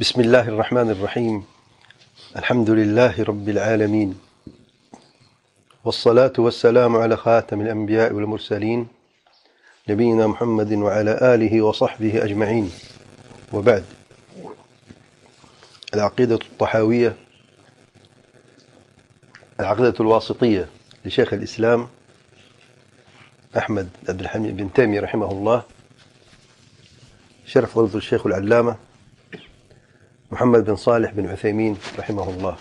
بسم الله الرحمن الرحيم الحمد لله رب العالمين والصلاة والسلام على خاتم الأنبياء والمرسلين نبينا محمد وعلى آله وصحبه أجمعين وبعد العقيدة الطحاوية العقيدة الواسطية لشيخ الإسلام أحمد عبد الحميد بن تيمية رحمه الله شرف غلط الشيخ العلامة محمد بن صالح بن عثيمين رحمه الله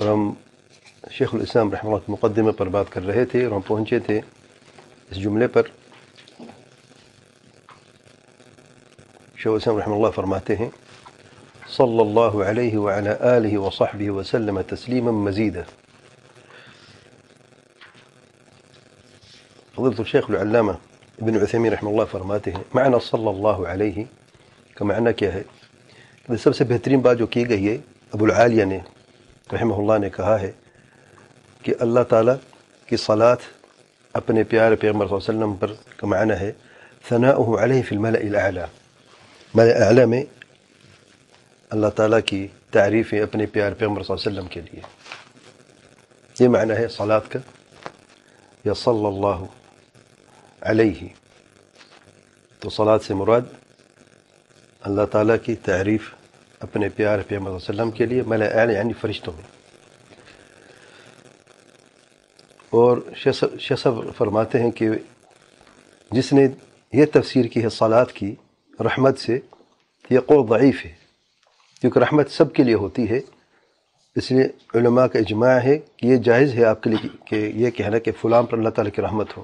رم شيخ الإسلام رحمه الله مقدمة मुकदमे पर رم कर रहे थे بر हम الإسلام رحمه الله فرماته صلى الله عليه وعلى آله وصحبه وسلم تسليما مزيدا فضيلة الشيخ العلامة ابن عثيمين رحمه الله فرماته معنى صلى الله عليه کا معنی کیا ہے کہ سب سے بہترین بات جو کی گئی ہے ابو العالیہ نے رحمہ اللہ نے کہا ہے کہ اللہ تعالیٰ کی صلات اپنے پیار صلی اللہ علیہ وسلم پر کا معنی ہے ثناء علیہ فی الملأ فلم ملأ اعلیٰ میں اللہ تعالیٰ کی تعریف ہے اپنے پیار علیہ وسلم کے لیے یہ معنی ہے صلات کا یا صلی اللہ علیہ تو صلات سے مراد اللہ تعالیٰ کی تعریف اپنے پیار اللہ علیہ وسلم کے لیے ملے اہل یعنی فرشتوں میں اور شصب فرماتے ہیں کہ جس نے یہ تفسیر کی ہے سالات کی رحمت سے یہ قو ضعیف ہے کیونکہ رحمت سب کے لیے ہوتی ہے اس لیے علماء کا اجماع ہے کہ یہ جائز ہے آپ کے لیے کہ یہ کہنا کہ فلان پر اللہ تعالیٰ کی رحمت ہو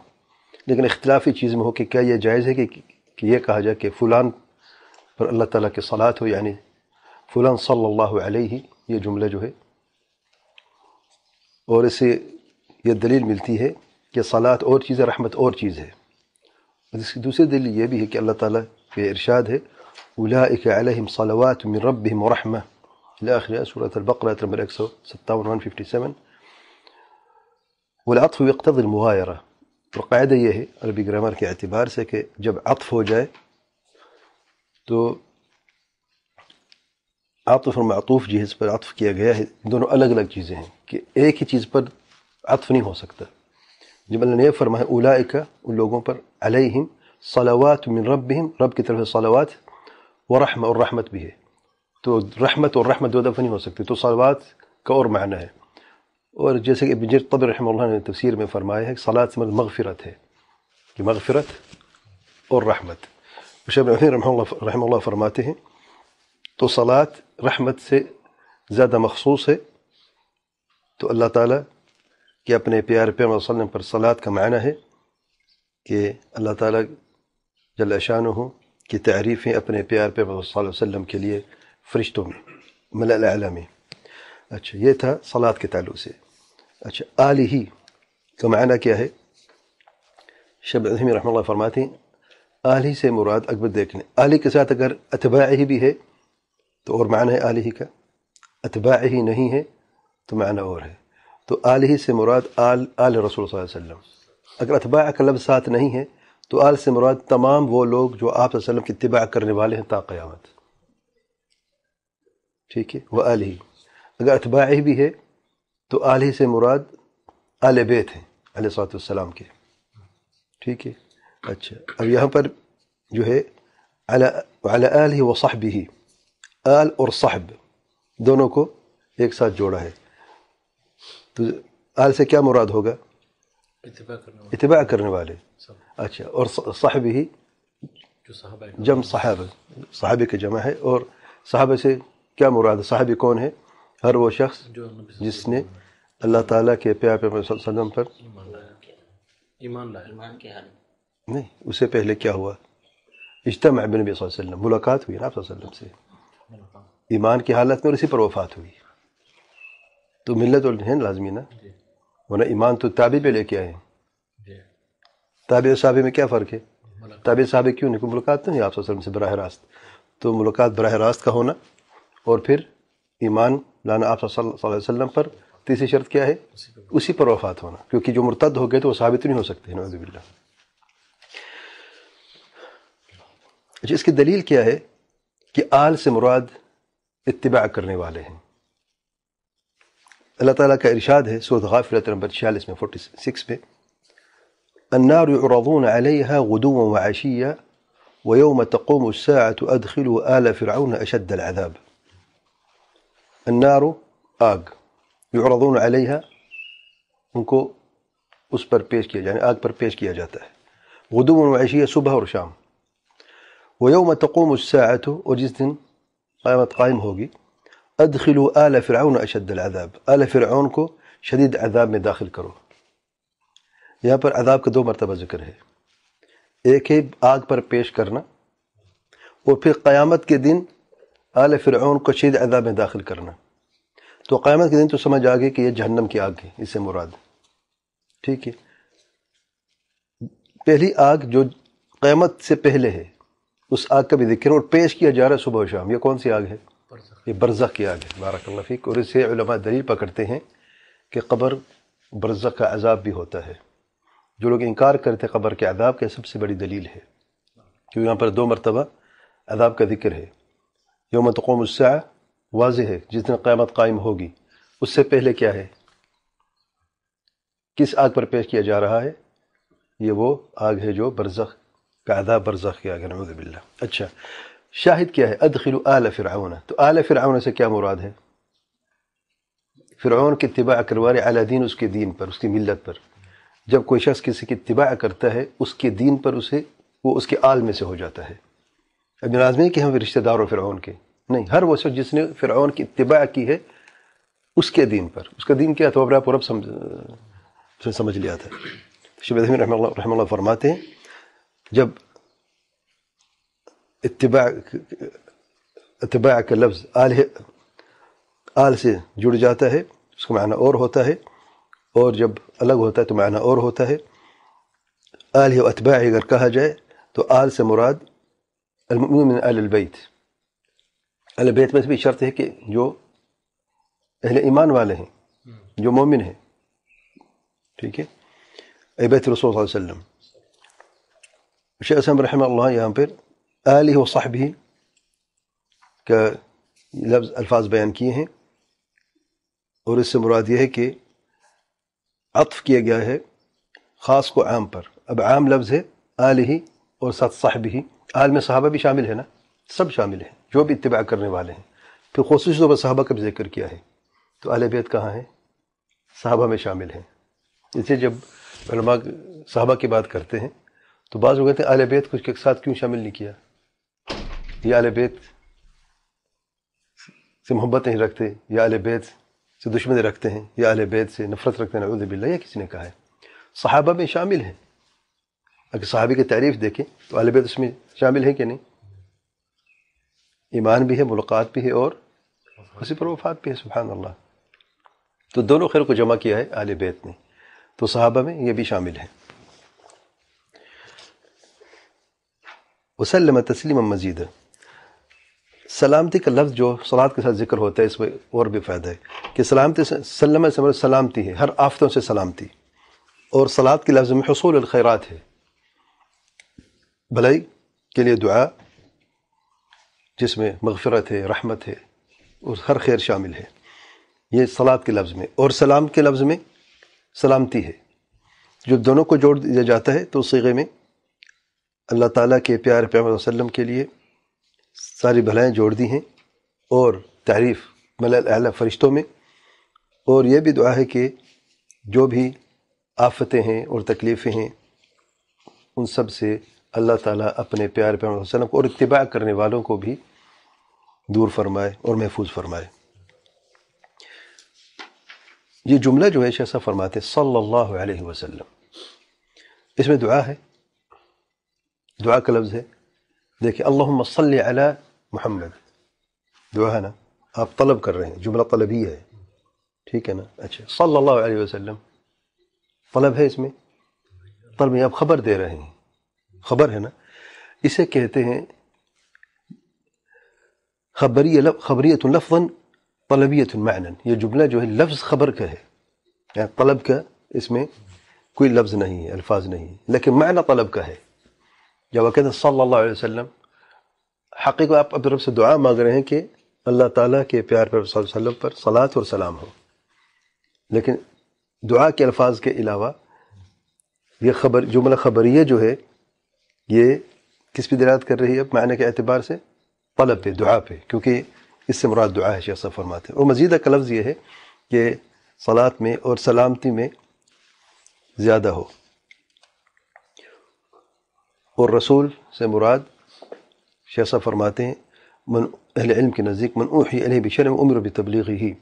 لیکن اختلافی چیز میں ہو کہ کیا یہ جائز ہے کہ یہ کہا جائے کہ فلاں اللہ تعالیٰ کی صلات ہو یعنی يعني فلان صلی اللہ علیہ یہ جملہ جو ہے اور اسے یہ دلیل ملتی ہے کہ صلات اور چیز ہے رحمت اور چیز ہے اس کی دوسری دلیل یہ بھی ہے کہ اللہ تعالیٰ کے ارشاد ہے اولئک علیہم صلوات من ربهم ورحمہ الاخر آية، سورة البقرة آية نمبر 157 والعطف يقتضي المغايرة والقاعدة هي البي جرامر كاعتبار سكي جب عطف هو جاي تو عاطف اور معطوف جہیز پر عطف کیا گیا ہے دونوں الگ الگ چیزیں ہیں کہ ایک ہی چیز پر عطف نہیں ہو سکتا جب اللہ نے فرمایا اولا ان لوگوں پر علیہم صلوات من ربهم رب کی طرف صلوات ورحمة اور رحمت بھی ہے تو رحمت اور دو دفعہ ہو سکتی تو صلوات کا اور معنی ہے اور جیسے کہ ابن جرد طبر رحمہ اللہ نے تفسیر میں فرمایا ہے صلات سے مغفرت ہے مغفرت اور رحمت الشيخ ابن عثيمين رحمه الله رحمه الله فرماته تو صلات رحمت سے زیادہ مخصوص ہے تو اللہ تعالیٰ کے اپنے پیارے پیغمبر صلی اللہ علیہ وسلم پر صلات کا معنی ہے کہ اللہ تعالیٰ جل اشان ہوں کی تعریفیں اپنے پیارے پیغمبر صلی اللہ علیہ وسلم کے لیے فرشتوں ملا العالمی اچھا یہ تھا صلات کے تعلق سے اچھا آل ہی کا معنی کیا ہے شب الحمی رحمہ اللہ الی سے مراد اکبر دیکھ لیں علی کے ساتھ اگر اتباع ہی بھی ہے تو اور معنی ہے ہی کا اتباع ہی نہیں ہے تو معنی اور ہے تو عالی سے مراد آل آل رسول صلی اللہ علیہ وسلم اگر اتباع کا لفظ ساتھ نہیں ہے تو آل سے مراد تمام وہ لوگ جو آپ صلی اللہ علیہ وسلم کی اتباع کرنے والے ہیں تا قیامت ٹھیک ہے وہ ہی اگر اتباع ہی بھی ہے تو ہی سے مراد آل بیت ہیں علیہ صلاۃ و السلام کے ٹھیک ہے اچھا اب یہاں پر جو ہے وعلى آله وصحبه آل اور صحب دونوں کو ایک ساتھ جوڑا ہے تو آل سے کیا مراد ہوگا اتباع کرنے والے, اتباع کرنے والے. اچھا اور صحبه جم صحابہ صحابہ کے جمع ہے اور صحابہ سے کیا مراد صحابی کون ہے ہر وہ شخص جس نے اللہ تعالیٰ کے پیار پہ وسلم پر ایمان لائے ایمان کے حال نہیں اس سے پہلے کیا ہوا اجتماع ابن نبی صلی اللہ علیہ وسلم ملاقات ہوئی نا آپ وسلم سے ایمان کی حالت میں اور اسی پر وفات ہوئی تو ملت لازمی نا جی۔ ورنہ ایمان تو تابع پہ لے کے آئے ہیں جی۔ تابع صحابی میں کیا فرق ہے تابع صحابی کیوں نہیں کوئی ملاقات نہیں آپ وسلم سے براہ راست تو ملاقات براہ راست کا ہونا اور پھر ایمان لانا آپ صلی اللہ علیہ وسلم پر تیسری شرط کیا ہے اسی پر وفات ہونا کیونکہ جو مرتد ہو گئے تو وہ ثابت نہیں ہو سکتے نوضب اللہ جی اس کی دلیل کیا ہے کہ آل سے مراد اتباع کرنے والے ہیں اللہ تعالیٰ کا ارشاد ہے سورة غافلت نمبر چھیالیس میں فورٹی النار يعرضون عليها غدوا وعشيا ويوم تقوم الساعة أدخلوا آل فرعون أشد العذاب النار آگ يعرضون عليها ان کو اس پر پیش کیا جانے آگ پر پیش کیا جاتا ہے غدوا وعشيا صبح اور شام وہ یوم تقوم الساعة اور جس دن قیامت قائم ہوگی ادخلوا آل فرعون اشد العذاب آل فرعون کو شدید عذاب میں داخل کرو یہاں پر عذاب کا دو مرتبہ ذکر ہے ایک ہے آگ پر پیش کرنا اور پھر قیامت کے دن آل فرعون کو شدید عذاب میں داخل کرنا تو قیامت کے دن تو سمجھ آ کہ یہ جہنم کی آگ ہے اس سے مراد ٹھیک ہے پہلی آگ جو قیامت سے پہلے ہے اس آگ کا بھی ذکر اور پیش کیا جا رہا ہے صبح و شام یہ کون سی آگ ہے یہ برزخ کی آگ ہے بارک اللہ فیق اور اسے علماء دلیل پکڑتے ہیں کہ قبر برزخ کا عذاب بھی ہوتا ہے جو لوگ انکار کرتے قبر کے عذاب کے سب سے بڑی دلیل ہے کیونکہ یہاں پر دو مرتبہ عذاب کا ذکر ہے یوم تقوم اُسہ واضح ہے جس دن قیامت قائم ہوگی اس سے پہلے کیا ہے کس آگ پر پیش کیا جا رہا ہے یہ وہ آگ ہے جو برزخ کا برزخ کاداب نعوذ باللہ اچھا شاہد کیا ہے ادخل آل فرعون تو آل فرعون سے کیا مراد ہے فرعون کی اتباع کروارے اعلیٰ دین اس کے دین پر اس کی ملت پر جب کوئی شخص کسی کی اتباع کرتا ہے اس کے دین پر اسے وہ اس کے آل میں سے ہو جاتا ہے ابھی لازمی کہ ہم رشتہ دار ہو فرعون کے نہیں ہر وہ شخص جس نے فرعون کی اتباع کی ہے اس کے دین پر اس کا دین کیا تو سمجھ لیا تھا تو شب رحمہ اللہ رحمہ اللہ فرماتے ہیں جب اتباع اتباع کا لفظ آل, آل سے جڑ جاتا ہے اس کا معنی اور ہوتا ہے اور جب الگ ہوتا ہے تو معنی اور ہوتا ہے آل و اتباع اگر کہا جائے تو آل سے مراد المؤمن آل البیت آل البیت میں سے بھی شرط ہے کہ جو اہل ایمان والے ہیں جو مومن ہیں ٹھیک ہے اے بیت رسول صلی اللہ علیہ وسلم شیخ الحمر رحمہ اللہ یہاں پر الی و صاحب ہی کا لفظ الفاظ بیان کیے ہیں اور اس سے مراد یہ ہے کہ عطف کیا گیا ہے خاص کو عام پر اب عام لفظ ہے ہی اور سات صاحب ہی میں صحابہ بھی شامل ہے نا سب شامل ہیں جو بھی اتباع کرنے والے ہیں پھر خصوصی طور پر صحابہ کا بھی ذکر کیا ہے تو اہل بیت کہاں ہے صحابہ میں شامل ہیں اسے جب علماء صحابہ کی بات کرتے ہیں تو بعض لوگ کہتے ہیں اہل بیت کو اس کے ساتھ کیوں شامل نہیں کیا یہ اہل بیت سے محبت نہیں رکھتے یا اہل بیت سے دشمن رکھتے ہیں یا اہل بیت سے نفرت رکھتے ہیں نعوذ باللہ یہ کسی نے کہا ہے صحابہ میں شامل ہیں اگر صحابی کی تعریف دیکھیں تو اہل بیت اس میں شامل ہیں کہ نہیں ایمان بھی ہے ملاقات بھی ہے اور اسی پر وفات بھی ہے سبحان اللہ تو دونوں خیر کو جمع کیا ہے اہل بیت نے تو صحابہ میں یہ بھی شامل ہیں وسلم تسلیم مزید سلامتی کا لفظ جو سلاد کے ساتھ ذکر ہوتا ہے اس میں اور بھی فائدہ ہے کہ سلامتی سے مطلب سلامتی ہے ہر آفتوں سے سلامتی اور سلاد کے لفظ میں حصول الخیرات ہے بھلائی کے لیے دعا جس میں مغفرت ہے رحمت ہے اور ہر خیر شامل ہے یہ سلاد کے لفظ میں اور سلام کے لفظ میں سلامتی ہے جو دونوں کو جوڑ دیا جاتا ہے تو اس سگے میں اللہ تعالیٰ کے پیار پیام وسلم کے لیے ساری بھلائیں جوڑ دی ہیں اور تعریف اعلیٰ فرشتوں میں اور یہ بھی دعا ہے کہ جو بھی آفتیں ہیں اور تکلیفیں ہیں ان سب سے اللہ تعالیٰ اپنے پیار پیام کو اور اتباع کرنے والوں کو بھی دور فرمائے اور محفوظ فرمائے یہ جملہ جو ہے شیسا فرماتے صلی اللہ علیہ وسلم اس میں دعا ہے دعاء کا لفظ ہے دیکھیں اللہم صلی محمد دعا ہے نا آپ طلب کر رہے ہیں جملہ طلبی ٹھیک ہے نا اچھا صلی اللہ علیہ وسلم طلب ہے اس میں طلب میں آپ خبر دے رہے ہیں خبر ہے نا اسے کہتے ہیں خبریت لفظا طلبیت معنا یہ جملہ جو ہے لفظ خبر کا ہے یعنی طلب کا اس میں کوئی لفظ نہیں ہے الفاظ نہیں لیکن معنی طلب کا ہے کہتے وقت صلی اللہ علیہ وسلم حقیق آپ اپنے رب سے دعا مانگ رہے ہیں کہ اللہ تعالیٰ کے پیار پر صلی اللہ علیہ وسلم پر صلاحت اور سلام ہو لیکن دعا کے الفاظ کے علاوہ یہ خبر جملہ خبریہ جو ہے یہ کس پہ دلات کر رہی ہے معنی کے اعتبار سے طلب پہ دعا پہ کیونکہ اس سے مراد دعا ہے شیخ صاحب فرماتے ہیں اور مزید لفظ یہ ہے کہ سلاد میں اور سلامتی میں زیادہ ہو يعني اور رسول سے مراد شیسا فرماتے ہیں من اہل علم کے نزدیک من اوحی علیہ بشر عمر بھی تبلیغی ہی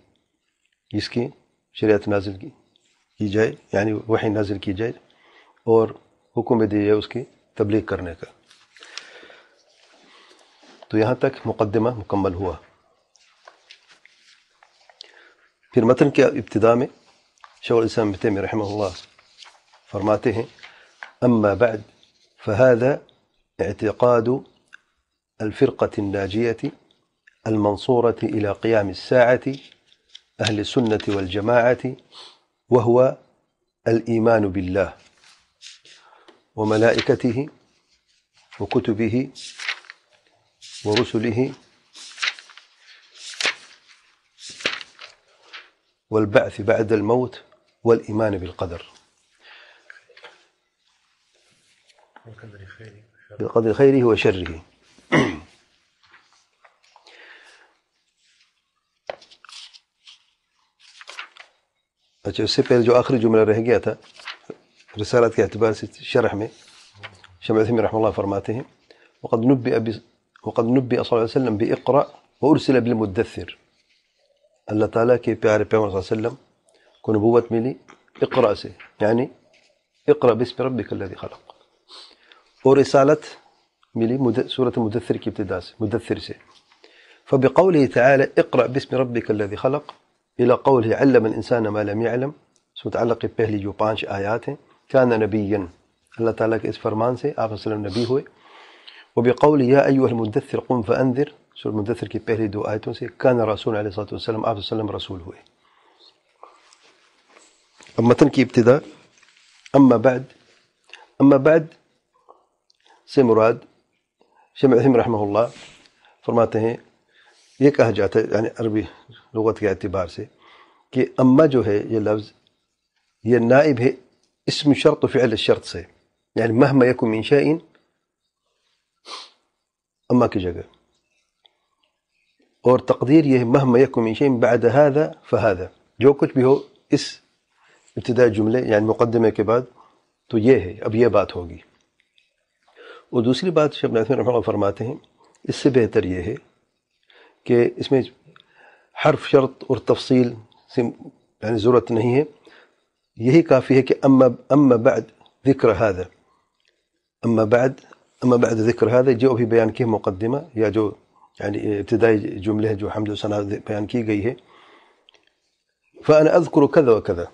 جس کی شریعت نازل کی کی جائے یعنی وحی نازل کی جائے اور حکم دی جائے اس کی تبلیغ کرنے کا تو یہاں تک مقدمہ مکمل ہوا پھر متن کے ابتداء میں شعر الاسلام تیمی رحمہ اللہ فرماتے ہیں اما بعد فهذا اعتقاد الفرقة الناجية المنصورة إلى قيام الساعة أهل السنة والجماعة وهو الإيمان بالله وملائكته وكتبه ورسله والبعث بعد الموت والإيمان بالقدر بقدر خيره وشره اچھا اس سے پہلے جو آخری جملہ رہ گیا تھا رسالت کے اعتبار سے شرح میں شمع الثمی رحمہ اللہ فرماتے ہیں وقد نُبِّئَ وقد نبی صلی اللہ علیہ وسلم بھی وَأُرْسِلَ بِالْمُدَّثِّرِ ارسل ابل مدثر اللہ تعالیٰ کے پیارے پیغمبر صلی اللہ علیہ وسلم کو نبوت ملی اقرا سے یعنی يعني اقرا بسم ربک الذی خلق ورسالة ملي سورة المدثر كي مدثر سي فبقوله تعالى اقرأ باسم ربك الذي خلق إلى قوله علم الإنسان ما لم يعلم سو متعلق به جو بانش اياته كان نبيا الله تعالى كيس فرمان سي آخر وسلم نبي هو وبقوله يا أيها المدثر قم فأنذر سورة المدثر کی پہلی دو آیتوں سي كان رسول عليه الصلاة والسلام آخر وسلم رسول هو أما تنكي ابتداء اما بعد اما بعد سي مراد شمع الحين رحمه الله فرماتے ہیں یہ کہا جاتا ہے یعنی يعني عربی لغت کے اعتبار سے کہ اما جو ہے یہ لفظ یہ نائب ہے اسم شرط و فعل الشرط سے يعني مهما يكن من شيء اما کی جگہ اور تقدیر یہ مہما یکم من شيء بعد هذا فهذا جو کچھ بھی ہو اس ابتداء جملے يعني مقدمه کے بعد تو یہ ہے اب یہ بات ہوگی اور دوسری بات شب رحمہ فرماتے ہیں اس سے بہتر یہ ہے کہ اس میں حرف شرط اور تفصیل سے یعنی ضرورت نہیں ہے یہی کافی ہے کہ اما بعد ذکر حد اما بعد اما بعد ذکر حد جو ابھی بیان کی مقدمہ یا جو یعنی ابتدائی جملے ہے جو حمد و ثناء بیان کی گئی ہے فن اد قرک و کدا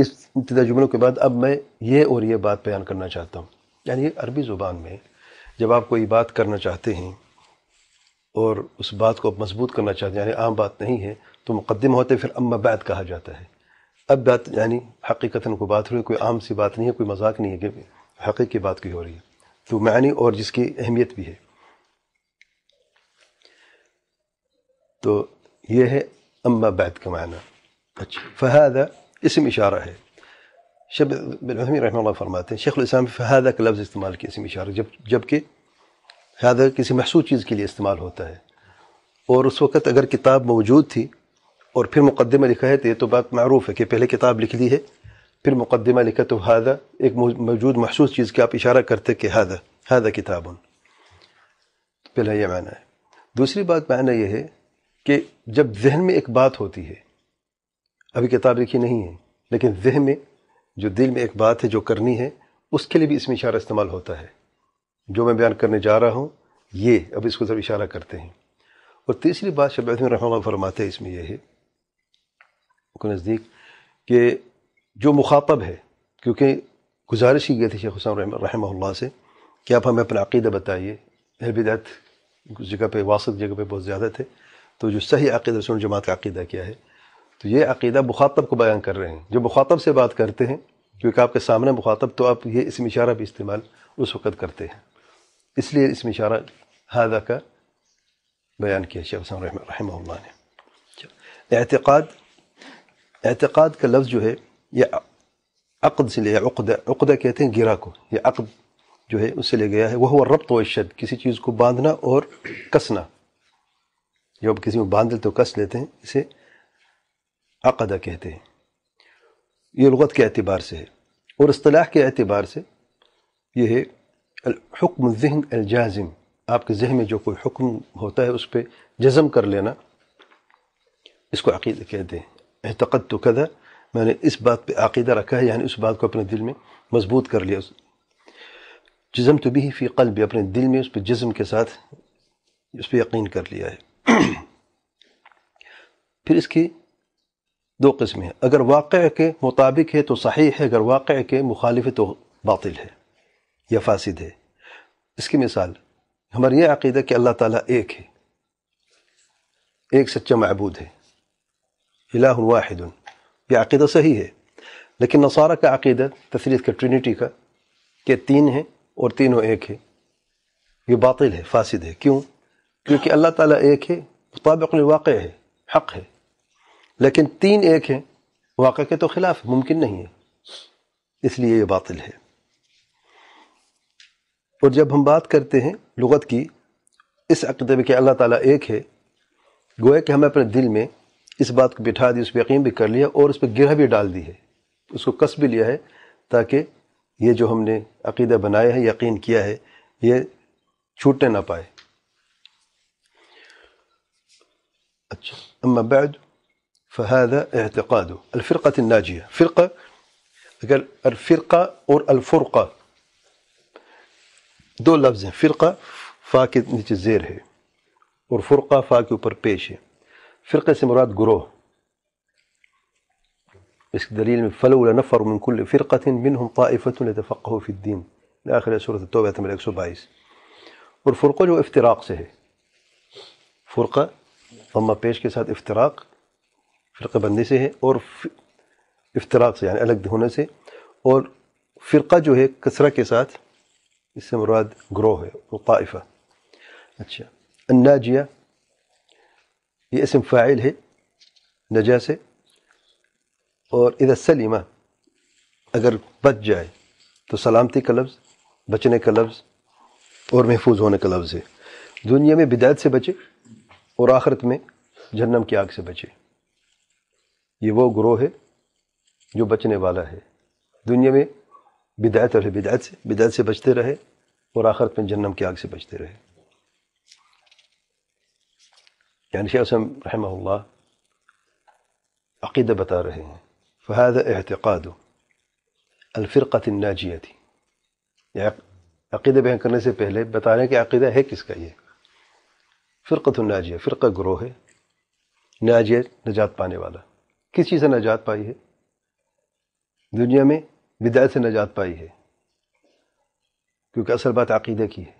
اس ابتدائی جملوں کے بعد اب میں یہ اور یہ بات بیان کرنا چاہتا ہوں یعنی یہ عربی زبان میں جب آپ کوئی بات کرنا چاہتے ہیں اور اس بات کو آپ مضبوط کرنا چاہتے ہیں یعنی عام بات نہیں ہے تو مقدم ہوتے پھر اما بیت کہا جاتا ہے اب بات یعنی کوئی بات ہو رہی ہے کوئی عام سی بات نہیں ہے کوئی مذاق نہیں ہے کہ حقیقی بات کی ہو رہی ہے تو معنی اور جس کی اہمیت بھی ہے تو یہ ہے اما بیت کا معنی اچھا فہذا اسم اشارہ ہے شب بن عثمین رحمہ اللہ فرماتے ہیں شیخ الاسلام فہذا کا لفظ استعمال کیا اسی میں جب جب کہ حاضر کسی محسوس چیز کے لیے استعمال ہوتا ہے اور اس وقت اگر کتاب موجود تھی اور پھر مقدمہ لکھا ہے تو یہ تو بات معروف ہے کہ پہلے کتاب لکھ لی ہے پھر مقدمہ لکھا تو فاضہ ایک موجود محسوس چیز کا آپ اشارہ کرتے کہ حاضر حاضر کتاب پہلا یہ معنی ہے دوسری بات معنی یہ ہے کہ جب ذہن میں ایک بات ہوتی ہے ابھی کتاب لکھی نہیں ہے لیکن ذہن میں جو دل میں ایک بات ہے جو کرنی ہے اس کے لیے بھی اس میں اشارہ استعمال ہوتا ہے جو میں بیان کرنے جا رہا ہوں یہ اب اس کو ذرا اشارہ کرتے ہیں اور تیسری بات شب شبِ فرماتے ہیں اس میں یہ ہے کو نزدیک کہ جو مخاطب ہے کیونکہ گزارش کی گئی تھی شیخ حسین رحمہ اللہ سے کہ آپ ہمیں اپنا عقیدہ بتائیے اس جگہ پہ واسط جگہ پہ بہت زیادہ تھے تو جو صحیح عقیدہ سن جماعت کا عقیدہ کیا ہے تو یہ عقیدہ مخاطب کو بیان کر رہے ہیں جو مخاطب سے بات کرتے ہیں کیونکہ آپ کے سامنے مخاطب تو آپ یہ اسم اشارہ بھی استعمال اس وقت کرتے ہیں اس لیے اسم اشارہ اعضا کا بیان کیا شیخ رحمہ اللہ نے اعتقاد اعتقاد کا لفظ جو ہے یہ عقد سے لے عقدہ کہتے ہیں گرا کو یہ عقد جو ہے اس سے لے گیا ہے وہ ہوا ربط و اشد کسی چیز کو باندھنا اور کسنا جب کسی کو باندھ لیتے تو کس لیتے ہیں اسے عقدہ کہتے ہیں یہ لغت کے اعتبار سے ہے اور اصطلاح کے اعتبار سے یہ ہے الحکم ذہن الجازم آپ کے ذہن میں جو کوئی حکم ہوتا ہے اس پہ جزم کر لینا اس کو عقیدہ کہتے ہیں اعتقد تو قدہ میں نے اس بات پہ عقیدہ رکھا ہے یعنی اس بات کو اپنے دل میں مضبوط کر لیا جزم تو بھی فی قلب اپنے دل میں اس پہ جزم کے ساتھ اس پہ یقین کر لیا ہے پھر اس کی دو قسم ہیں اگر واقع کے مطابق ہے تو صحیح ہے اگر واقع کے مخالف ہے تو باطل ہے یا فاسد ہے اس کی مثال ہمارا یہ عقیدہ کہ اللہ تعالیٰ ایک ہے ایک سچا معبود ہے الہ واحد یہ عقیدہ صحیح ہے لیکن نصارہ کا عقیدہ تثریت کا ٹرینیٹی کا کہ تین ہے اور تینوں ایک ہے یہ باطل ہے فاسد ہے کیوں کیونکہ اللہ تعالیٰ ایک ہے مطابق الواقع ہے حق ہے لیکن تین ایک ہیں واقع کے تو خلاف ممکن نہیں ہے اس لیے یہ باطل ہے اور جب ہم بات کرتے ہیں لغت کی اس میں کہ اللہ تعالیٰ ایک ہے گویا کہ ہمیں اپنے دل میں اس بات کو بٹھا دی اس پہ یقین بھی کر لیا اور اس پہ گرہ بھی ڈال دی ہے اس کو کس بھی لیا ہے تاکہ یہ جو ہم نے عقیدہ بنایا ہے یقین کیا ہے یہ چھوٹنے نہ پائے اچھا اما بعد فهذا اعتقاده الفرقة الناجية فرقة قال الفرقة أور الفرقة دول لفظين فرقة فاكي نتزير هي أور فرقة فاكي وبر بيشي فرقة مراد جروه بس دليل فلولا نفر من كل فرقة منهم طائفة لتفقهوا في الدين لآخر سورة التوبة تملك سبايس أور فرقة هو افتراق سهي فرقة ثم بيش كيسات افتراق فرقہ بندی سے ہے اور افتراق سے یعنی الگ ہونے سے اور فرقہ جو ہے کثرہ کے ساتھ اس سے مراد گروہ ہے وہ طائفہ اچھا الناجیہ یہ اسم فاعل ہے نجا سے اور اذا سلیمہ اگر بچ جائے تو سلامتی کا لفظ بچنے کا لفظ اور محفوظ ہونے کا لفظ ہے دنیا میں بدایت سے بچے اور آخرت میں جہنم کی آگ سے بچے یہ وہ گروہ ہے جو بچنے والا ہے دنیا میں بدعت رہے بدعت سے بدعت سے بچتے رہے اور آخرت میں جنم کی آگ سے بچتے رہے یعنی شیخ جانشہ رحمہ اللہ عقیدہ بتا رہے ہیں فہد اہتقاد الفرقت الفرقہ تھی عقیدہ بیان کرنے سے پہلے بتا رہے ہیں کہ عقیدہ ہے کس کا یہ فرقت الناجیہ فرقہ گروہ ہے ناجیہ نجات پانے والا کس چیز سے نجات پائی ہے دنیا میں بدعت سے نجات پائی ہے کیونکہ اصل بات عقیدہ کی ہے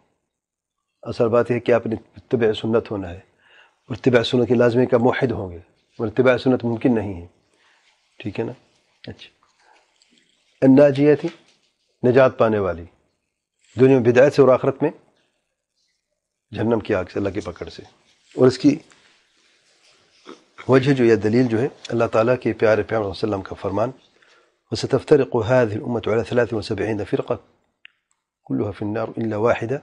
اصل بات یہ ہے کہ آپ نے طبع سنت ہونا ہے اور طبع سنت لازمی کا موحد ہوں گے اور طبع سنت ممکن نہیں ہے ٹھیک ہے نا اچھا الناجیہ تھی نجات پانے والی دنیا میں بدایت سے اور آخرت میں جہنم کی آگ سے اللہ کی پکڑ سے اور اس کی وجه جو دليل دلیل جو ہے اللہ تعالیٰ کے پیارے پیام صلی اللہ علیہ وسلم کا فرمان وستفترق هذه الأمة على 73 فرقة كلها في النار إلا واحدة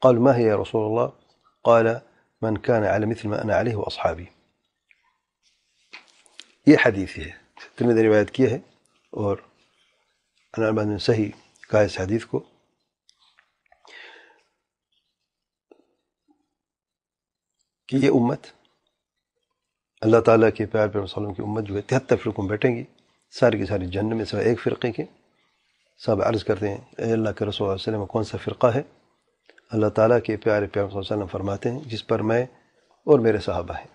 قال ما هي يا رسول الله قال من كان على مثل ما أنا عليه وأصحابي یہ حدیث ہے رواية كيه اور انا بعد ننسهي كايس حديثكو اس حدیث کو اللہ تعالیٰ کے پیار وسلم کی امت جو ہے تہتر فرقوں بیٹھیں گی ساری کی ساری جنم میں سب ایک فرقے کے صاحب عرض کرتے ہیں اے اللہ کے رسول وسلم کون سا فرقہ ہے اللہ تعالیٰ کے پیار پیار وسلم فرماتے ہیں جس پر میں اور میرے صحابہ ہیں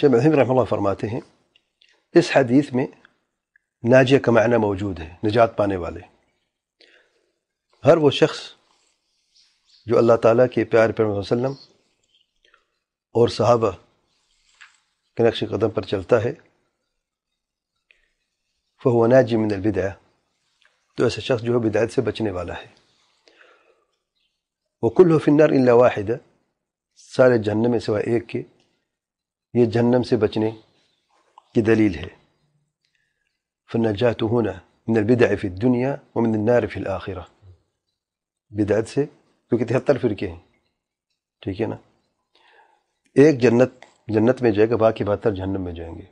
شیب الحمد رحم اللہ فرماتے ہیں اس حدیث میں ناجیہ کا معنی موجود ہے نجات پانے والے ہر وہ شخص جو اللہ تعالیٰ کے پیار پیمل وسلم اور صحابہ کے نقش قدم پر چلتا ہے فہو ناجی من الْبِدْعَةِ تو ایسا شخص جو ہے بدعت سے بچنے والا ہے وہ فی النار الا واحد سارے جہنم میں سوائے ایک کے یہ جہنم سے بچنے کی دلیل ہے فن جات من البدع فِي الدُّنْيَا ومن النار فِي الْآخِرَةِ بدعت سے کیونکہ تہتر فرقے ہیں ٹھیک ہے نا ایک جنت جنت میں جائے گا باقی بہتر جہنم میں جائیں گے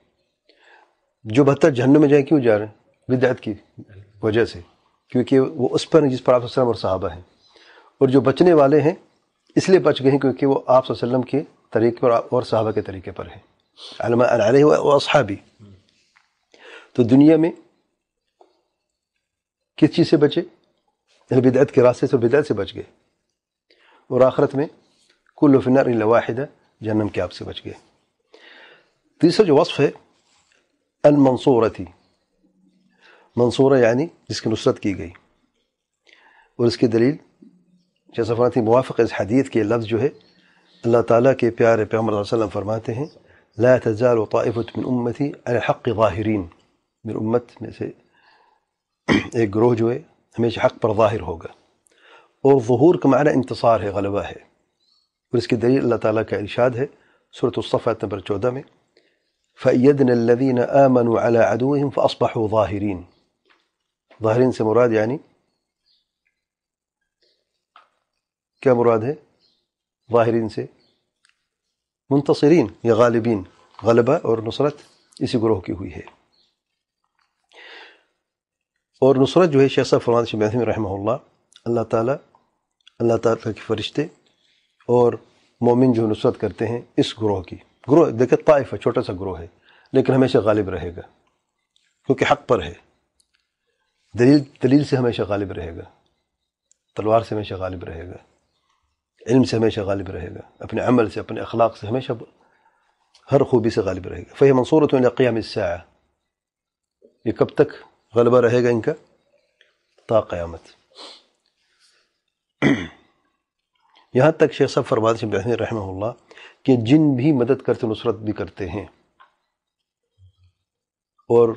جو بہتر جہنم میں جائیں کیوں جا رہے ہیں بدعت کی وجہ سے کیونکہ وہ اس پر جس پر آپ وسلم اور صحابہ ہیں اور جو بچنے والے ہیں اس لیے بچ گئے ہیں کیونکہ وہ آپ وسلم کے طریقے پر اور صحابہ کے طریقے پر ہیں علماء الارے ہوا اور صحابی تو دنیا میں کس چیز سے بچے یعنی بدعت کے راستے سے بدعت سے بچ گئے اور آخرت میں کل وفنار واحد جہنم کے آپ سے بچ گئے تیسرا جو وصف ہے ان منصورتی منصورہ یعنی جس کی نصرت کی گئی اور اس کی دلیل جیسا فرماتی موافق اس حدیث کے لفظ جو ہے اللہ تعالیٰ کے پیارے پیغمبر علیہ وسلم فرماتے ہیں لا تزال و من امتی الحق ظاہرین واہرین امت میں سے ایک گروہ جو ہے ہمیشہ حق پر ظاہر ہوگا اور ظہور کا معنی انتصار ہے غلبہ ہے اور اس کی دلیل اللہ تعالیٰ کا ارشاد ہے صورت الصفت نمبر چودہ میں فیدن الدین امن ودوم فاصبح ظاہرین ظاہرین سے مراد یعنی يعني کیا مراد ہے ظاہرین سے منتصرین یا غالبین غلبہ اور نصرت اسی گروہ کی ہوئی ہے اور نصرت جو ہے شیخ صاحب فرمان شمحم رحمہ اللہ اللہ تعالیٰ اللہ تعالیٰ کے فرشتے اور مومن جو نصرت کرتے ہیں اس گروہ کی گروہ دیکھیں طائف ہے چھوٹا سا گروہ ہے لیکن ہمیشہ غالب رہے گا کیونکہ حق پر ہے دلیل دلیل سے ہمیشہ غالب رہے گا تلوار سے ہمیشہ غالب رہے گا علم سے ہمیشہ غالب رہے گا اپنے عمل سے اپنے اخلاق سے ہمیشہ ہر خوبی سے غالب رہے گا فہ منصورت تو قیام اس سے یہ کب تک غلبہ رہے گا ان کا تا قیامت یہاں تک شیخ صاحب فرما صبح رحمہ اللہ کہ جن بھی مدد کرتے نصرت بھی کرتے ہیں اور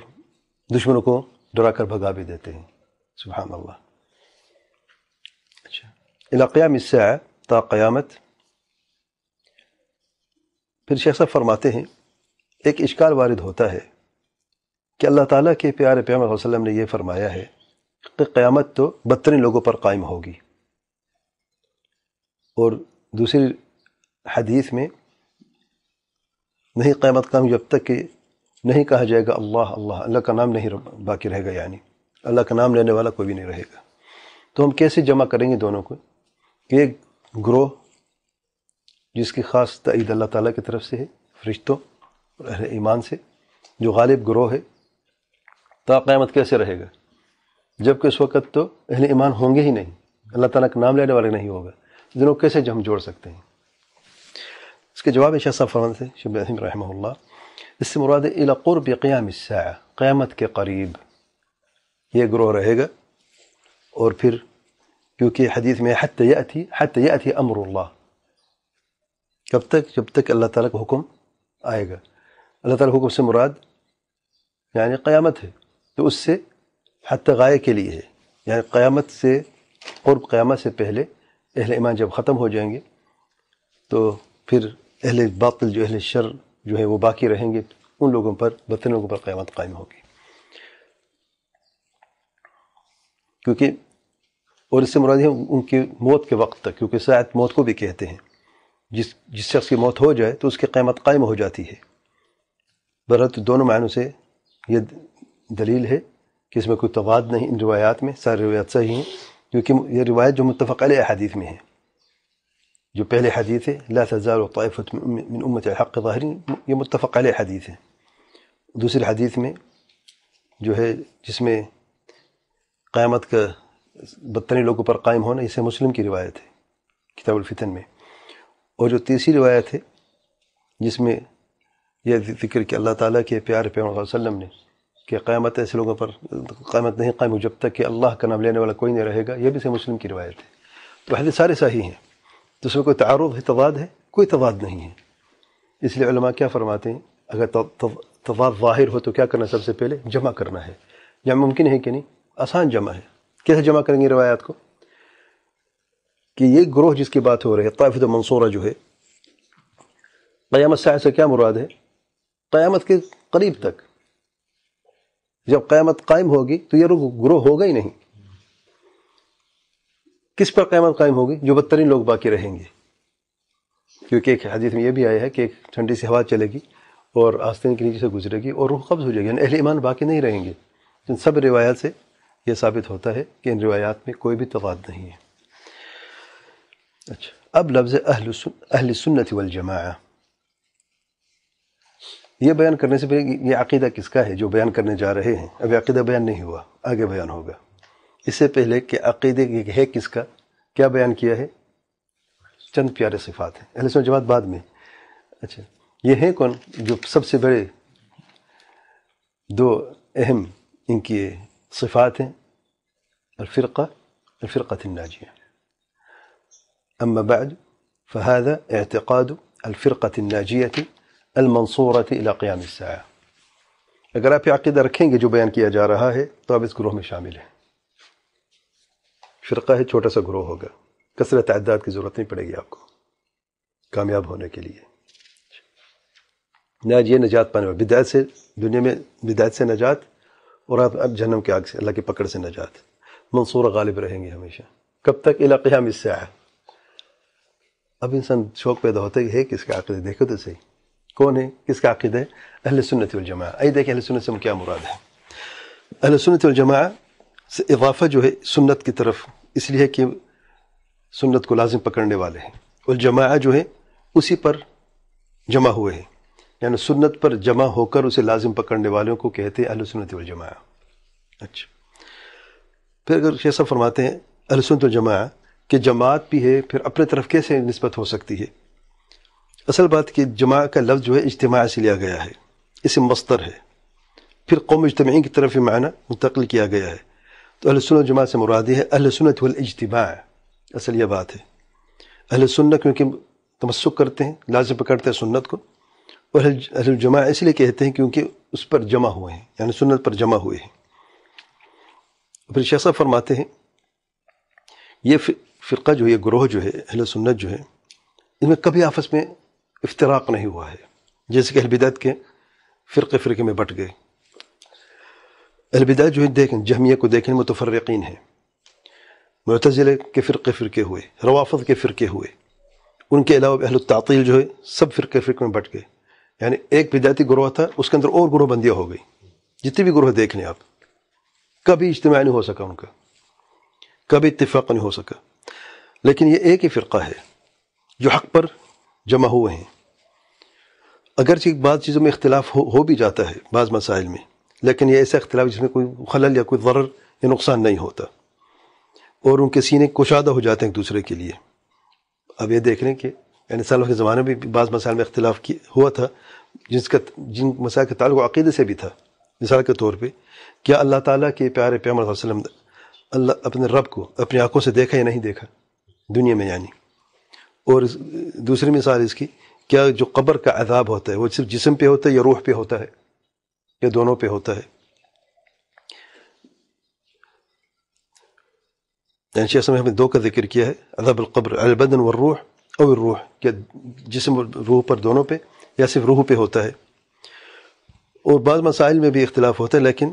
دشمنوں کو ڈرا کر بھگا بھی دیتے ہیں سبحان اللہ اچھا قیام اس سے آیا تا قیامت پھر شیخ صاحب فرماتے ہیں ایک اشکال وارد ہوتا ہے کہ اللہ تعالیٰ کے پیارے پیام وسلم نے یہ فرمایا ہے کہ قیامت تو بدترین لوگوں پر قائم ہوگی اور دوسری حدیث میں نہیں قیامت کا جب تک کہ نہیں کہا جائے گا اللہ اللہ اللہ کا نام نہیں باقی رہے گا یعنی اللہ کا نام لینے والا کوئی بھی نہیں رہے گا تو ہم کیسے جمع کریں گے دونوں کو کہ ایک گروہ جس کی خاص تعید اللہ تعالیٰ کی طرف سے ہے فرشتوں اور اہل ایمان سے جو غالب گروہ ہے تا قیامت کیسے رہے گا جب کہ اس وقت تو اہل ایمان ہوں گے ہی نہیں اللہ تعالیٰ کا نام لینے والے نہیں ہوگا دونوں کیسے ہم جوڑ سکتے ہیں اس کے جواب شاہ صاحب فرمان تھے شب الحم رحمہ اللہ اس سے مراد الى قرب قیام الساعة قیامت کے قریب یہ گروہ رہے گا اور پھر کیونکہ حدیث میں حتى یأتی حتى یأتی امر اللہ کب تک جب تک اللہ تعالیٰ کا حکم آئے گا اللہ تعالیٰ حکم سے مراد یعنی قیامت ہے تو اس سے حتى غائے کے لیے ہے یعنی قیامت سے قرب قیامت سے پہلے اہل ایمان جب ختم ہو جائیں گے تو پھر اہل باطل جو اہل شر جو ہے وہ باقی رہیں گے ان لوگوں پر بطن لوگوں پر قیامت قائم ہوگی کیونکہ اور اس سے مراد ہے ان کی موت کے وقت تک کیونکہ ساعت موت کو بھی کہتے ہیں جس جس شخص کی موت ہو جائے تو اس کی قیامت قائم ہو جاتی ہے برحت دونوں معنوں سے یہ دلیل ہے کہ اس میں کوئی تواد نہیں ان روایات میں سارے روایات صحیح ہیں کیونکہ یہ روایت جو متفق علیہ حدیث میں ہے جو پہلے حدیث ہے لا تزال طائفت من امت الحق ظاہرین یہ متفق علیہ حدیث ہے دوسری حدیث میں جو ہے جس میں قیامت کا بدترین لوگوں پر قائم ہونا اسے مسلم کی روایت ہے کتاب الفتن میں اور جو تیسری روایت ہے جس میں یہ ذکر کہ اللہ تعالیٰ کے پیار اللہ علیہ وسلم نے کہ قیامت ایسے لوگوں پر قیامت نہیں قائم ہو جب تک کہ اللہ کا نام لینے والا کوئی نہیں رہے گا یہ بھی صحیح مسلم کی روایت ہے تو حدیث سارے صحیح ہیں تو اس میں کوئی تعارف ہے تواد ہے کوئی تواد نہیں ہے اس لیے علماء کیا فرماتے ہیں اگر تواد واحر ہو تو کیا کرنا سب سے پہلے جمع کرنا ہے جمع ممکن ہے کہ نہیں آسان جمع ہے کیسے جمع کریں گے روایات کو کہ یہ گروہ جس کی بات ہو رہی ہے قافت منصورہ جو ہے قیامت سے کیا مراد ہے قیامت کے قریب تک جب قیامت قائم ہوگی تو یہ لوگ گروہ ہوگا ہی نہیں کس پر قیامت قائم ہوگی جو بدترین لوگ باقی رہیں گے کیونکہ ایک حدیث میں یہ بھی آیا ہے کہ ایک ٹھنڈی سی ہوا چلے گی اور آستین کے نیچے سے گزرے گی اور روح قبض ہو جائے گی یعنی اہل ایمان باقی نہیں رہیں گے ان سب روایات سے یہ ثابت ہوتا ہے کہ ان روایات میں کوئی بھی تواد نہیں ہے اچھا اب لفظ اہل سن اہل سنت والجماعہ ये बयान करने से पहले ये अकीदा किसका है जो बयान करने जा रहे हैं अभी अकीदा बयान नहीं हुआ आगे बयान होगा इससे पहले कि अकीदे है किसका क्या बयान किया है चंद प्यारे सिफात हैं अहले जमात बाद में अच्छा ये हैं कौन जो सबसे बड़े दो अहम इनकी सिफात हैं अलफ़िरक़ा الفرقة الناجية أما بعد فهذا اعتقاد الفرقة الناجية المنصورة الى قیام الساعة اگر آپ عقیدہ رکھیں گے جو بیان کیا جا رہا ہے تو آپ اس گروہ میں شامل ہیں فرقہ ہے چھوٹا سا گروہ ہوگا کثرت تعداد کی ضرورت نہیں پڑے گی آپ کو کامیاب ہونے کے لیے نہ یہ نجات پانے بدایت سے دنیا میں بدایت سے نجات اور آپ اب جہنم کے آگ سے اللہ کی پکڑ سے نجات منصور غالب رہیں گے ہمیشہ کب تک قیام اس سے آیا اب انسان شوق پیدا ہوتا ہے کہ اس کے عقیدہ دیکھو تو صحیح کون ہے کس کا عقید ہے اہل سنت الجماع دیکھیں اہل سنت سے کیا مراد ہے اہل سنت والجماع سے اضافہ جو ہے سنت کی طرف اس لیے کہ سنت کو لازم پکڑنے والے ہیں الجماع جو ہے اسی پر جمع ہوئے ہیں یعنی سنت پر جمع ہو کر اسے لازم پکڑنے والوں کو کہتے ہیں اہل سنت والجماع اچھا پھر اگر صاحب فرماتے ہیں اہل سنت والجماع کہ جماعت بھی ہے پھر اپنے طرف کیسے نسبت ہو سکتی ہے اصل بات کہ جماع کا لفظ جو ہے اجتماع سے لیا گیا ہے اسے مستر ہے پھر قوم اجتماعی کی طرف ہی معنیٰ منتقل کیا گیا ہے تو اہل سنت جمعہ سے مرادی ہے اہل سنت والاجتماع اصل یہ بات ہے اہل سنت کیونکہ تمسک کرتے ہیں لازم پکڑتے ہیں سنت کو اور اہل جماع اس لیے کہتے ہیں کیونکہ اس پر جمع ہوئے ہیں یعنی سنت پر جمع ہوئے ہیں پھر شیخ صاحب فرماتے ہیں یہ فرقہ جو ہے گروہ جو ہے اہل سنت جو ہے ان میں کبھی آپس میں افتراق نہیں ہوا ہے جیسے کہ البدعت کے فرق فرقے میں بٹ گئے البدعت جو ہے دیکھیں جہمیہ کو دیکھیں متفرقین ہیں معتزلے کے فرقے فرقے ہوئے روافظ کے فرقے ہوئے ان کے علاوہ اہل التعطیل جو ہے سب فرق فرقے میں بٹ گئے یعنی ایک بدعتی گروہ تھا اس کے اندر اور گروہ بندیاں ہو گئی جتنی بھی گروہ دیکھ لیں آپ کبھی اجتماع نہیں ہو سکا ان کا کبھی اتفاق نہیں ہو سکا لیکن یہ ایک ہی فرقہ ہے جو حق پر جمع ہوئے ہیں اگرچہ بعض چیزوں میں اختلاف ہو ہو بھی جاتا ہے بعض مسائل میں لیکن یہ ایسا اختلاف جس میں کوئی خلل یا کوئی ضرر یا نقصان نہیں ہوتا اور ان کے سینے کشادہ ہو جاتے ہیں ایک دوسرے کے لیے اب یہ دیکھ لیں کہ یعنی سالوں کے زمانے میں بھی بعض مسائل میں اختلاف کی ہوا تھا جس کا جن مسائل کے تعلق عقیدے سے بھی تھا مثال کے طور پہ کیا اللہ تعالیٰ کے پیارے صلی اللہ علیہ وسلم اللہ اپنے رب کو اپنی آنکھوں سے دیکھا یا نہیں دیکھا دنیا میں یعنی اور دوسری مثال اس کی کیا جو قبر کا عذاب ہوتا ہے وہ صرف جسم پہ ہوتا ہے یا روح پہ ہوتا ہے یا دونوں پہ ہوتا ہے یعنی شی عسمے ہم نے دو کا ذکر کیا ہے عذاب القبر البدن والروح او الروح کیا جسم روح پر دونوں پہ یا صرف روح پہ ہوتا ہے اور بعض مسائل میں بھی اختلاف ہوتا ہے لیکن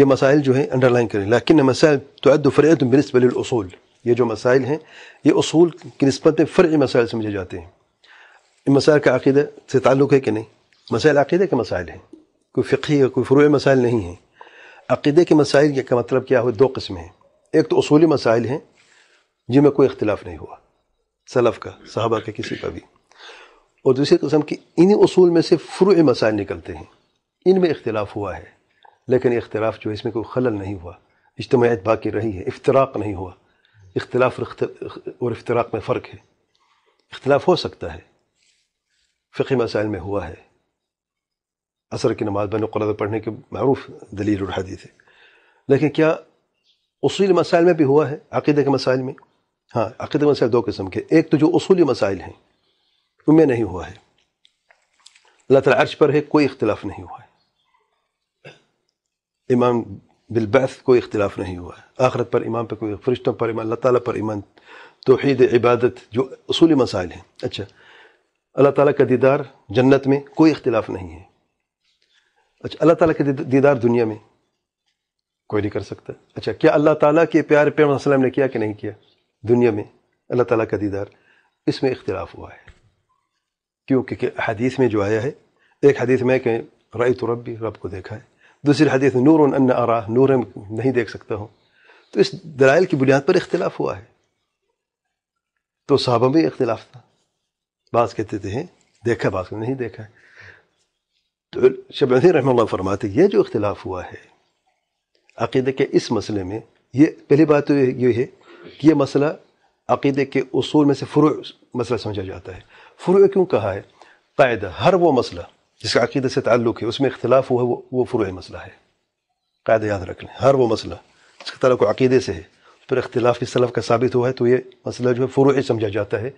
یہ مسائل جو ہیں انڈر لائن کریں لیکن مسائل تو و فریعت مرض بالاصول یہ جو مسائل ہیں یہ اصول کی میں فرعی مسائل سمجھے جاتے ہیں ان مسائل کا عقیدہ سے تعلق ہے کہ نہیں مسائل عقیدے کے مسائل ہیں کوئی فقہی یا کوئی فروع مسائل نہیں ہیں عقیدے کے مسائل کا مطلب کیا ہو دو قسم ہیں ایک تو اصولی مسائل ہیں جن میں کوئی اختلاف نہیں ہوا سلف کا صحابہ کا کسی کا بھی اور دوسری قسم کی انہی اصول میں سے فروع مسائل نکلتے ہیں ان میں اختلاف ہوا ہے لیکن اختلاف جو ہے اس میں کوئی خلل نہیں ہوا اجتماعیت باقی رہی ہے افتراق نہیں ہوا اختلاف اور افتراق میں فرق ہے اختلاف ہو سکتا ہے فقی مسائل میں ہوا ہے عصر کی نماز بین قرآد پڑھنے کے معروف دلیل اور حدیث ہے لیکن کیا اصول مسائل میں بھی ہوا ہے عقیدہ کے مسائل میں ہاں عقیدہ مسائل دو قسم کے ایک تو جو اصولی مسائل ہیں ان میں نہیں ہوا ہے اللہ تعالیٰ عرش پر ہے کوئی اختلاف نہیں ہوا ہے امام بالبعث کوئی اختلاف نہیں ہوا ہے آخرت پر ایمان پر کوئی فرشتوں پر ایمان اللہ تعالیٰ پر ایمان توحید عبادت جو اصولی مسائل ہیں اچھا اللہ تعالیٰ کا دیدار جنت میں کوئی اختلاف نہیں ہے اچھا اللہ تعالیٰ کے دیدار دنیا میں کوئی نہیں کر سکتا اچھا کیا اللہ تعالیٰ کے پیار وسلم نے کیا کہ نہیں کیا دنیا میں اللہ تعالیٰ کا دیدار اس میں اختلاف ہوا ہے کیونکہ حدیث میں جو آیا ہے ایک حدیث میں کہ تو رب بھی رب کو دیکھا ہے دوسری حدیث نور ان ارا نور نہیں دیکھ سکتا ہوں تو اس دلائل کی بنیاد پر اختلاف ہوا ہے تو صحابہ میں اختلاف تھا بعض کہتے تھے دیکھا بعض میں نہیں دیکھا تو شب رحمہ اللہ فرماتے یہ جو اختلاف ہوا ہے عقیدے کے اس مسئلے میں یہ پہلی بات تو یہ ہے کہ یہ مسئلہ عقیدے کے اصول میں سے فروع مسئلہ سمجھا جاتا ہے فروع کیوں کہا ہے قاعدہ ہر وہ مسئلہ يسك عقيدة ستعلوك واسمه اختلاف وهو فروع مسلحة قاعدة يادرك هرب مسألة يسك تلك عقيدة سه پر اختلاف کے سلف کا ثابت ہوا ہے تو یہ مسئلہ جو ہے فروع سمجھا جاتا ہے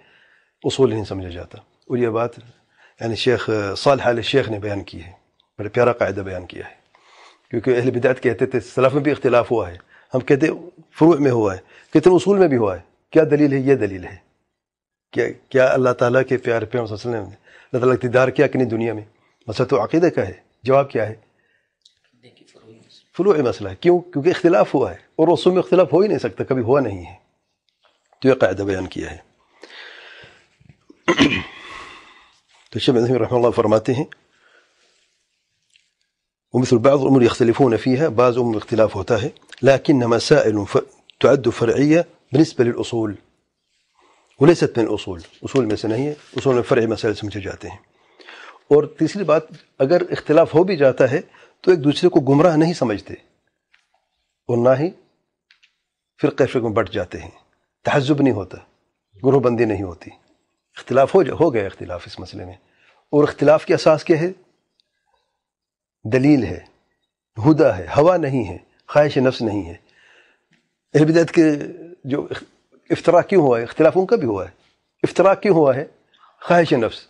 اصول نہیں سمجھا جاتا اور یہ بات یعنی شیخ صالح علیہ شیخ نے بیان کی ہے بڑے پیارا قاعدہ بیان کیا ہے کیونکہ اہل بدعت کہتے تھے سلف میں بھی اختلاف ہوا ہے ہم کہتے فروع میں ہوا ہے کہتے اصول میں بھی ہوا ہے کیا دلیل ہے یہ دلیل ہے کیا اللہ تعالیٰ کے پیارے پیار صلی اللہ علیہ وسلم نے اللہ تعالیٰ اقتدار کیا کہ دنیا میں مسئلہ تو عقیدہ کا ہے جواب کیا ہے فلوحی مسئلہ ہے کیوں کیونکہ اختلاف ہوا ہے اور رسوم میں اختلاف ہو ہی نہیں سکتا کبھی ہوا نہیں ہے تو یہ قاعدہ بیان کیا ہے تو شب رحمہ اللہ فرماتے ہیں ومثل بعض الأمور يختلفون فيها بعض أمور اختلاف هتاه لكن مسائل تعد فرعية بالنسبة للأصول وليست من الأصول أصول مثلا هي أصول الفرع مسائل سمتجاتهم اور تیسری بات اگر اختلاف ہو بھی جاتا ہے تو ایک دوسرے کو گمراہ نہیں سمجھتے اور نہ ہی پھر کیفے میں بٹ جاتے ہیں تہذب نہیں ہوتا گروہ بندی نہیں ہوتی اختلاف ہو ہو گیا اختلاف اس مسئلے میں اور اختلاف کے اساس کیا ہے دلیل ہے ہدا ہے ہوا نہیں ہے خواہش نفس نہیں ہے عبدت کے جو اطتراع کیوں ہوا ہے اختلافوں کا بھی ہوا ہے اختراع کیوں ہوا ہے خواہش نفس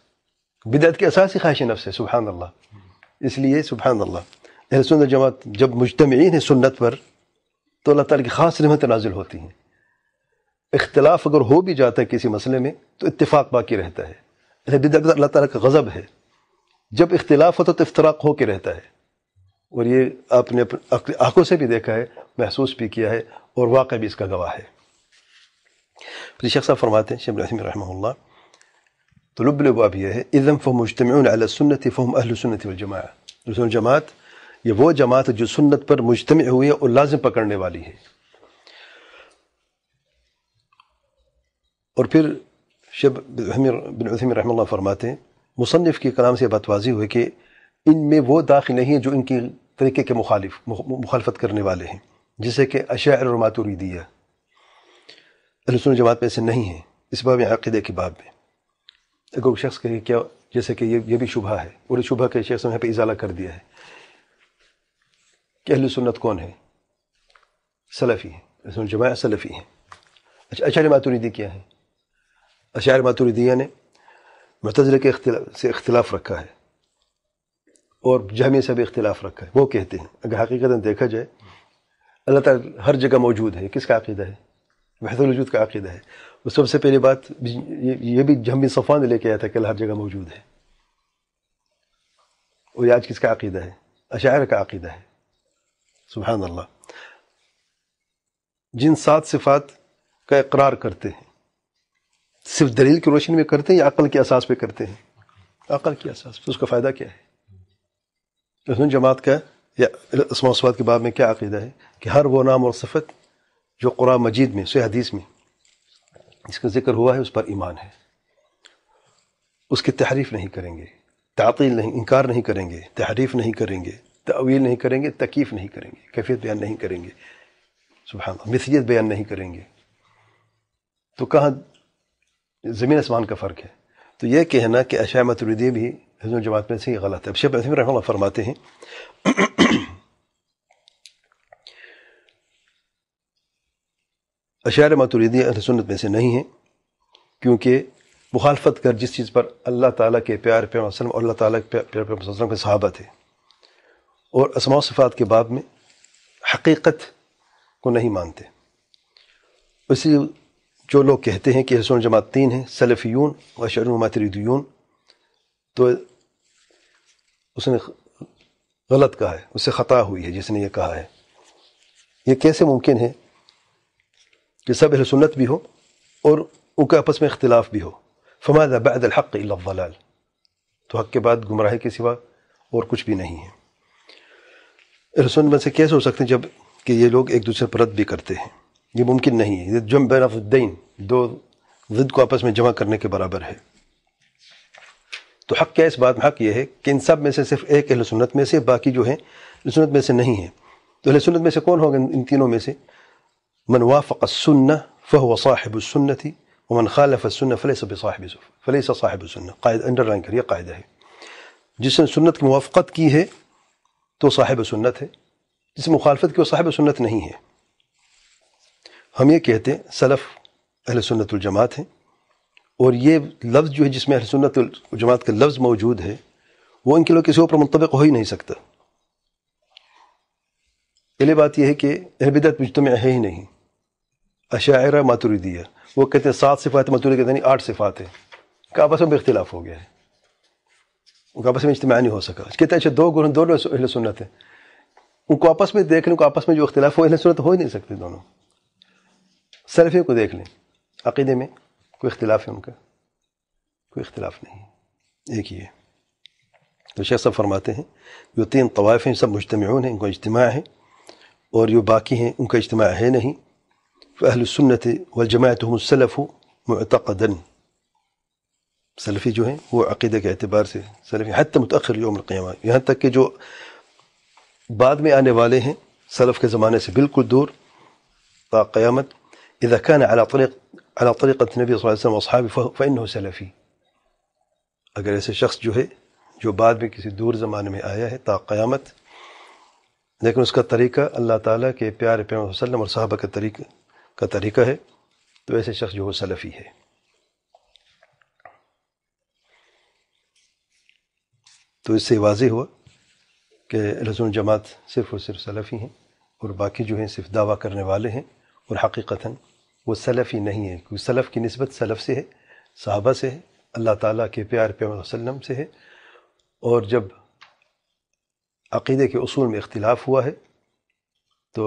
بدعت کی اساسی خواہش نفس ہے سبحان اللہ اس لیے سبحان اللہ اہل سنت جماعت جب مجتمعین ہیں سنت پر تو اللہ تعالیٰ کی خاص رحمت نازل ہوتی ہیں اختلاف اگر ہو بھی جاتا ہے کسی مسئلے میں تو اتفاق باقی رہتا ہے بدعت اللہ تعالیٰ کا غضب ہے جب اختلاف ہوتا تو افتراق ہو کے رہتا ہے اور یہ آپ نے آنکھوں سے بھی دیکھا ہے محسوس بھی کیا ہے اور واقع بھی اس کا گواہ ہے شیخ صاحب فرماتے ہیں شیخ الرحسم الرحم اللہ تو لب وبا یہ ہے اذن علی سنت فہم اہل سنت لسن و جماعت یہ وہ جماعت جو سنت پر مجتمع ہوئی ہے اور لازم پکڑنے والی ہے اور پھر شب بن عثمی رحمہ اللہ فرماتے ہیں مصنف کے کلام سے بات واضح ہوئے کہ ان میں وہ داخل نہیں ہیں جو ان کی طریقے کے مخالف مخالفت کرنے والے ہیں جسے کہ اشیاء دیا اہل سنت جماعت میں ایسے نہیں ہیں اس باب میں عاقدے کے باب میں اگر وہ شخص کیا جیسے کہ یہ بھی شبہ ہے اور شبہ کے شخص نے اضالہ کر دیا ہے کہ اہل سنت کون ہے سلفی ہیں جماعت سلفی ہیں اچھا اشعر ماتوریدی کیا ہے اچار ماتور دیا نے مرتزر کے اختلاف سے اختلاف رکھا ہے اور جامعہ سے بھی اختلاف رکھا ہے وہ کہتے ہیں اگر حقیقت دیکھا جائے اللہ تعالیٰ ہر جگہ موجود ہے کس کا عقیدہ ہے بحث الوجود کا عقیدہ ہے تو سب سے پہلی بات یہ بھی بن صفان نے لے کے آیا تھا کہ اللہ ہر جگہ موجود ہے اور یہ آج کس کا عقیدہ ہے اشاعر کا عقیدہ ہے سبحان اللہ جن سات صفات کا اقرار کرتے ہیں صرف دلیل کی روشنی میں کرتے ہیں یا عقل کے اساس پہ کرتے ہیں عقل کے اساس پہ اس کا فائدہ کیا ہے جسم جماعت کا یا اسماعت کے بارے میں کیا عقیدہ ہے کہ ہر وہ نام اور صفت جو قرآن مجید میں حدیث میں جس کا ذکر ہوا ہے اس پر ایمان ہے اس کی تحریف نہیں کریں گے تعطیل نہیں انکار نہیں کریں گے تحریف نہیں کریں گے تعویل نہیں کریں گے تکیف نہیں کریں گے کیفیت بیان نہیں کریں گے سبحان اللہ مثیت بیان نہیں کریں گے تو کہاں زمین آسمان کا فرق ہے تو یہ کہنا کہ عشہ متریدی بھی حضم جماعت میں سے ہی غلط ہے رحمہ اللہ فرماتے ہیں اشعر ماتوریدی اہل سنت میں سے نہیں ہیں کیونکہ مخالفت کر جس چیز پر اللہ تعالیٰ کے پیار پیم وسلم اور اللہ تعالیٰ کے پیار پیمس وسلم کے صحابہ تھے اور اسماع صفات کے باب میں حقیقت کو نہیں مانتے اسی جو لوگ کہتے ہیں کہ حسن جماعت تین ہیں سلفیون و اشعر ماتریدیون تو اس نے غلط کہا ہے اس سے خطا ہوئی ہے جس نے یہ کہا ہے یہ کیسے ممکن ہے کہ سب اہل سنت بھی ہو اور ان کا آپس میں اختلاف بھی ہو بعد الحق الا الضلال تو حق کے بعد گمراہی کے سوا اور کچھ بھی نہیں ہے اہل سنت میں سے کیسے ہو سکتے ہیں جب کہ یہ لوگ ایک دوسرے پر رد بھی کرتے ہیں یہ ممکن نہیں ہے یہ جم الدین دو ضد کو آپس میں جمع کرنے کے برابر ہے تو حق کیا اس بات حق یہ ہے کہ ان سب میں سے صرف ایک اہل سنت میں سے باقی جو ہیں اہل سنت میں سے نہیں ہیں تو اہل سنت میں سے کون ہوگا ان تینوں میں سے من وافق السنة فهو صاحب السنة ومن خالف السنة فليس بصاحب سنة فليس صاحب السنة قاعد اندر رانكر هي قاعدة هي جس سنة موافقت کی ہے تو صاحب سنت ہے جس مخالفت کی صاحب سنت نہیں هي هم یہ کہتے سلف أهل سنت الجماعة ہیں اور یہ لفظ جو ہے جس میں اہل سنت الجماعت کا لفظ موجود ہے وہ ان کے لوگ کسی اوپر منطبق ہو ہی نہیں سکتا پہلے بات یہ ہے کہ اہل بدعت مجتمع ہے ہی نہیں اشاعرہ ماتوری دیا وہ کہتے ہیں سات صفات متوری کہتے ہیں یعنی آٹھ صفات ہیں ان آپس میں بھی اختلاف ہو گیا ہے ان کو آپس میں اجتماع نہیں ہو سکا کہتے ہیں اچھا دو گروہ دونوں اہل سنت ہیں ان کو آپس میں دیکھ لیں ان کو آپس میں جو اختلاف ہو اہل سنت ہو ہی نہیں سکتے دونوں سیلفیوں کو دیکھ لیں عقیدے میں کوئی اختلاف ہے ان کا کوئی اختلاف نہیں ایک ہی ہے تو شیخ صاحب فرماتے ہیں جو تین طوائف ہیں سب مجتمعون ہیں ان کو اجتماع ہیں اور جو باقی ہیں ان کا اجتماع ہے نہیں فأهل السنة والجماعة هم السلف معتقدا سلفي جو هو عقيدة اعتبار سے سلفي حتى متأخر يوم القيامة يهان يعني تك جو بعد ما آنے والے ہیں سلف کے زمانے سے دور تا قیامت اذا كان على طريق على طريقة النبي صلى الله عليه وسلم وأصحابه فإنه سلفي اگر ایسے شخص جو ہے جو بعد ما کسی دور زمانے میں آیا آية ہے تا قیامت لیکن اس کا طریقہ اللہ تعالیٰ کے پیارے پیارے وسلم اور صحابہ کا طریقہ کا طریقہ ہے تو ایسے شخص جو سلفی ہے تو اس سے واضح ہوا کہ رسول جماعت صرف اور صرف سلفی ہیں اور باقی جو ہیں صرف دعویٰ کرنے والے ہیں اور حقیقت وہ سلفی نہیں ہے کیونکہ سلف کی نسبت سلف سے ہے صحابہ سے ہے اللہ تعالیٰ کے پیار پیمن وسلم سے ہے اور جب عقیدے کے اصول میں اختلاف ہوا ہے تو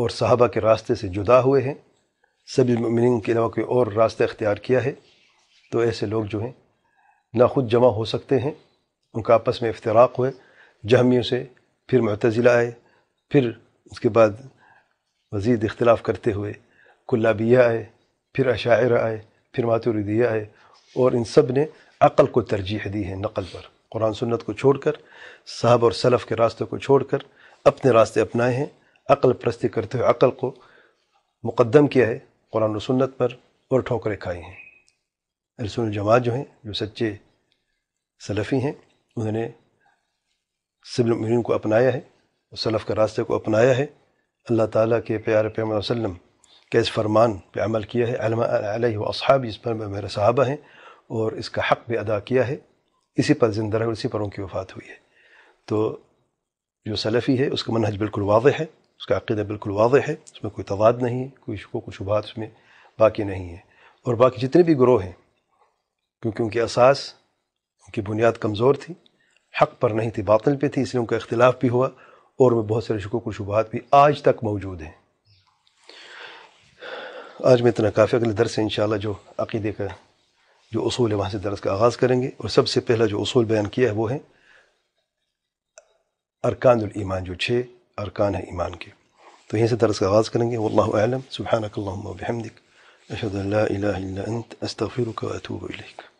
اور صحابہ کے راستے سے جدا ہوئے ہیں سبھی المؤمنین کے علاوہ کوئی اور راستہ اختیار کیا ہے تو ایسے لوگ جو ہیں نہ خود جمع ہو سکتے ہیں ان کا آپس میں افتراق ہوئے جہمیوں سے پھر معتزلہ آئے پھر اس کے بعد مزید اختلاف کرتے ہوئے کلابیہ آئے پھر عشاعرہ آئے پھر ماتوردیہ آئے اور ان سب نے عقل کو ترجیح دی ہے نقل پر قرآن سنت کو چھوڑ کر صحابہ اور سلف کے راستوں کو چھوڑ کر اپنے راستے اپنائے ہیں عقل پرستی کرتے ہوئے عقل کو مقدم کیا ہے قرآن و سنت پر اور ٹھوکریں کھائی ہیں رسول الجماعت جو ہیں جو سچے سلفی ہیں انہوں نے سبل المین کو اپنایا ہے سلف کے راستے کو اپنایا ہے اللہ تعالیٰ کے پیار پیمنہ وسلم کے اس فرمان پہ عمل کیا ہے علم علیہ و اصحاب اس پر میرے صحابہ ہیں اور اس کا حق بھی ادا کیا ہے اسی پر زندہ اسی پر ان کی وفات ہوئی ہے تو جو سلفی ہے اس کا منحج بالکل واضح ہے اس کا عقیدہ بالکل واضح ہے اس میں کوئی تواد نہیں ہے کوئی شکو و شبہات اس میں باقی نہیں ہے اور باقی جتنے بھی گروہ ہیں کیونکہ ان کے اساس ان کی بنیاد کمزور تھی حق پر نہیں تھی باطل پہ تھی اس لیے ان کا اختلاف بھی ہوا اور میں بہت سارے شکوک و شبہات بھی آج تک موجود ہیں آج میں اتنا کافی اگلے درس ان انشاءاللہ جو عقیدے کا جو اصول ہے وہاں سے درس کا آغاز کریں گے اور سب سے پہلا جو اصول بیان کیا ہے وہ ہے ارکان الایمان جو چھ ارکان ہیں ایمان کے تو یہیں سے درس کا آغاز کریں گے واللہ اعلم علم سبحان اک المہمد اشد اللہ اتوب الیک